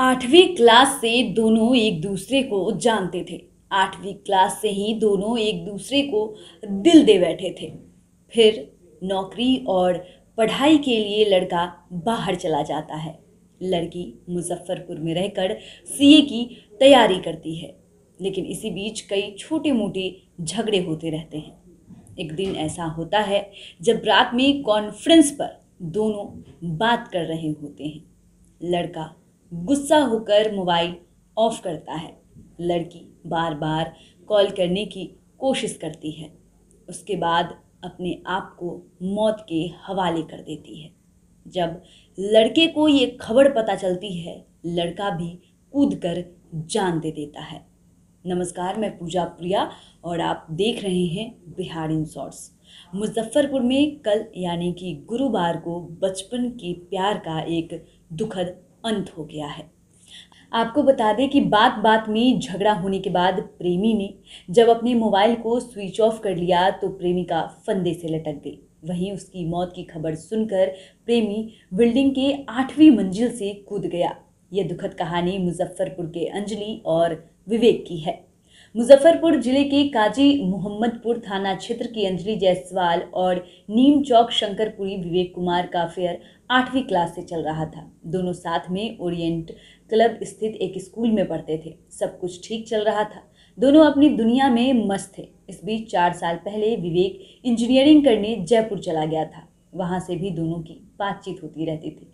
आठवीं क्लास से दोनों एक दूसरे को जानते थे आठवीं क्लास से ही दोनों एक दूसरे को दिल दे बैठे थे फिर नौकरी और पढ़ाई के लिए लड़का बाहर चला जाता है लड़की मुजफ्फरपुर में रहकर सीए की तैयारी करती है लेकिन इसी बीच कई छोटे मोटे झगड़े होते रहते हैं एक दिन ऐसा होता है जब रात में कॉन्फ्रेंस पर दोनों बात कर रहे होते हैं लड़का गुस्सा होकर मोबाइल ऑफ करता है लड़की बार बार कॉल करने की कोशिश करती है उसके बाद अपने आप को मौत के हवाले कर देती है जब लड़के को ये खबर पता चलती है लड़का भी कूद कर जान दे देता है नमस्कार मैं पूजा प्रिया और आप देख रहे हैं बिहार इन शॉर्ट्स मुजफ्फरपुर में कल यानी कि गुरुवार को बचपन के प्यार का एक दुखद अंत हो गया है आपको बता दें कि बात बात में झगड़ा होने के बाद प्रेमी ने जब अपने मोबाइल को स्विच ऑफ कर लिया तो प्रेमिका फंदे से लटक गई वहीं उसकी मौत की खबर सुनकर प्रेमी बिल्डिंग के आठवीं मंजिल से कूद गया यह दुखद कहानी मुजफ्फरपुर के अंजलि और विवेक की है मुजफ्फरपुर जिले के काजी मोहम्मदपुर थाना क्षेत्र की अंजलि जायसवाल और नीम चौक शंकरपुरी विवेक कुमार का फेयर आठवीं क्लास से चल रहा था दोनों साथ में ओरिएंट क्लब स्थित एक स्कूल में पढ़ते थे सब कुछ ठीक चल रहा था दोनों अपनी दुनिया में मस्त थे इस बीच चार साल पहले विवेक इंजीनियरिंग करने जयपुर चला गया था वहाँ से भी दोनों की बातचीत होती रहती थी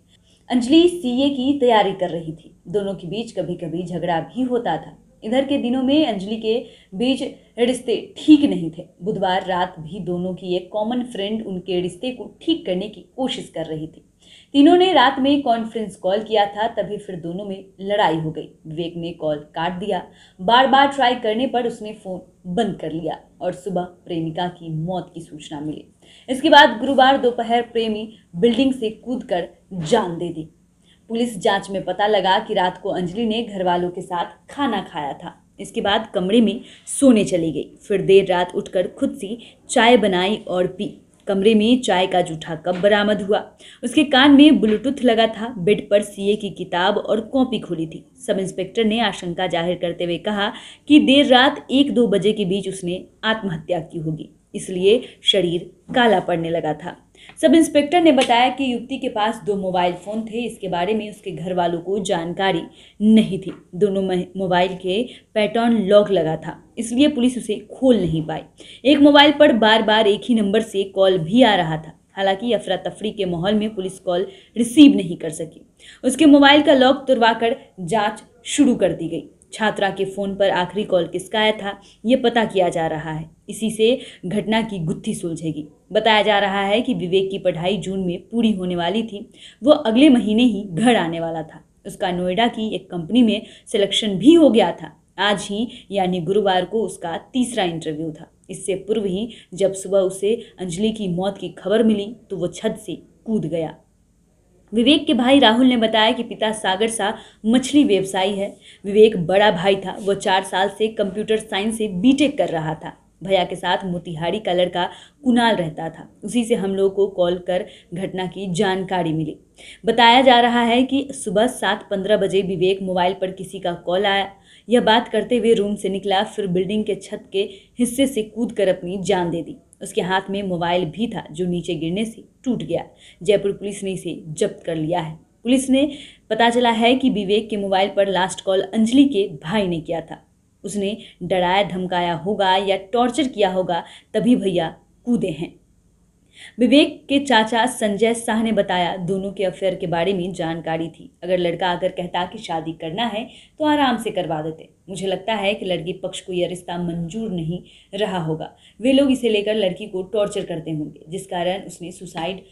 अंजलि सीए की तैयारी कर रही थी दोनों के बीच कभी कभी झगड़ा भी होता था इधर के दिनों में अंजलि के बीच रिश्ते ठीक नहीं थे बुधवार रात भी दोनों की एक कॉमन फ्रेंड उनके रिश्ते को ठीक करने की कोशिश कर रही थी तीनों ने रात में कॉन्फ्रेंस कॉल किया था तभी फिर दोनों में लड़ाई हो गई विवेक ने कॉल काट दिया बार बार ट्राई करने पर उसने फ़ोन बंद कर लिया और सुबह प्रेमिका की मौत की सूचना मिली इसके बाद गुरुवार दोपहर प्रेमी बिल्डिंग से कूद जान दे दी पुलिस जांच में पता लगा कि रात को अंजलि ने घर वालों के साथ खाना खाया था इसके बाद कमरे में सोने चली गई फिर देर रात उठकर खुद से चाय बनाई और पी कमरे में चाय का जूठा कप बरामद हुआ उसके कान में ब्लूटूथ लगा था बेड पर सीए की किताब और कॉपी खुली थी सब इंस्पेक्टर ने आशंका जाहिर करते हुए कहा कि देर रात एक दो बजे के बीच उसने आत्महत्या की होगी इसलिए शरीर काला पड़ने लगा था सब इंस्पेक्टर ने बताया कि युवती के पास दो मोबाइल फ़ोन थे इसके बारे में उसके घर वालों को जानकारी नहीं थी दोनों मोबाइल के पैटर्न लॉक लगा था इसलिए पुलिस उसे खोल नहीं पाई एक मोबाइल पर बार बार एक ही नंबर से कॉल भी आ रहा था हालांकि अफरा तफरी के माहौल में पुलिस कॉल रिसीव नहीं कर सकी उसके मोबाइल का लॉक तुरवा कर जाँच शुरू कर दी गई छात्रा के फ़ोन पर आखिरी कॉल किसका आया था ये पता किया जा रहा है इसी से घटना की गुत्थी सुलझेगी बताया जा रहा है कि विवेक की पढ़ाई जून में पूरी होने वाली थी वो अगले महीने ही घर आने वाला था उसका नोएडा की एक कंपनी में सिलेक्शन भी हो गया था आज ही यानी गुरुवार को उसका तीसरा इंटरव्यू था इससे पूर्व ही जब सुबह उसे अंजलि की मौत की खबर मिली तो वो छत से कूद गया विवेक के भाई राहुल ने बताया कि पिता सागर सा मछली व्यवसायी है विवेक बड़ा भाई था वह चार साल से कंप्यूटर साइंस से बीटेक कर रहा था भैया के साथ मोतिहारी का लड़का कुणाल रहता था उसी से हम लोग को कॉल कर घटना की जानकारी मिली बताया जा रहा है कि सुबह सात पंद्रह बजे विवेक मोबाइल पर किसी का कॉल आया यह बात करते हुए रूम से निकला फिर बिल्डिंग के छत के हिस्से से कूद कर अपनी जान दे दी उसके हाथ में मोबाइल भी था जो नीचे गिरने से टूट गया जयपुर पुलिस ने इसे जब्त कर लिया है पुलिस ने पता चला है कि विवेक के मोबाइल पर लास्ट कॉल अंजलि के भाई ने किया था उसने डराया धमकाया होगा या टॉर्चर किया होगा तभी भैया कूदे हैं विवेक के चाचा संजय शाह ने बताया दोनों के अफेयर के बारे में जानकारी थी अगर लड़का आकर कहता कि शादी करना है तो आराम से करवा देते मुझे लगता है कि लड़की पक्ष को यह रिश्ता मंजूर नहीं रहा होगा वे लोग इसे लेकर लड़की को टॉर्चर करते होंगे जिस कारण उसने सुसाइड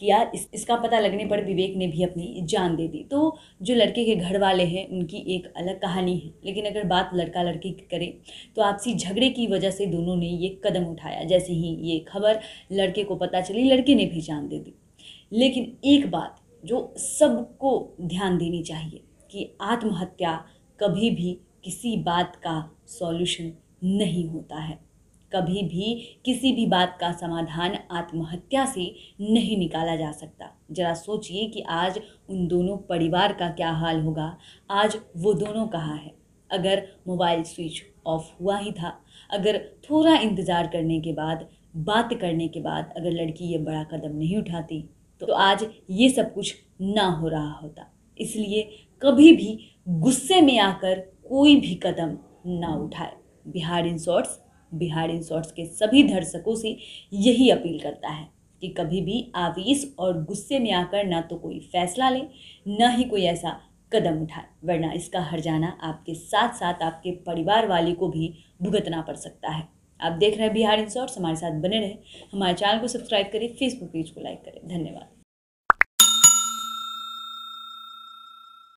कि यार इस इसका पता लगने पर विवेक ने भी अपनी जान दे दी तो जो लड़के के घर वाले हैं उनकी एक अलग कहानी है लेकिन अगर बात लड़का लड़की की करें तो आपसी झगड़े की वजह से दोनों ने ये कदम उठाया जैसे ही ये खबर लड़के को पता चली लड़के ने भी जान दे दी लेकिन एक बात जो सबको ध्यान देनी चाहिए कि आत्महत्या कभी भी किसी बात का सॉल्यूशन नहीं होता है कभी भी किसी भी बात का समाधान आत्महत्या से नहीं निकाला जा सकता जरा सोचिए कि आज उन दोनों परिवार का क्या हाल होगा आज वो दोनों कहाँ है अगर मोबाइल स्विच ऑफ हुआ ही था अगर थोड़ा इंतज़ार करने के बाद बात करने के बाद अगर लड़की ये बड़ा कदम नहीं उठाती तो आज ये सब कुछ ना हो रहा होता इसलिए कभी भी गुस्से में आकर कोई भी कदम ना उठाए Bihar in shorts Bihar in shorts के सभी दर्शकों से यही अपील करता है कि कभी भी आवेश और गुस्से में आकर ना तो कोई फैसला ले ना ही कोई ऐसा कदम उठाए वरना इसका हर जाना आपके साथ साथ आपके परिवार वाले को भी भुगतना पड़ सकता है आप देख रहे हैं बिहार इन शॉर्ट्स हमारे साथ बने रहें हमारे चैनल को सब्सक्राइब करें फेसबुक पेज को लाइक करें धन्यवाद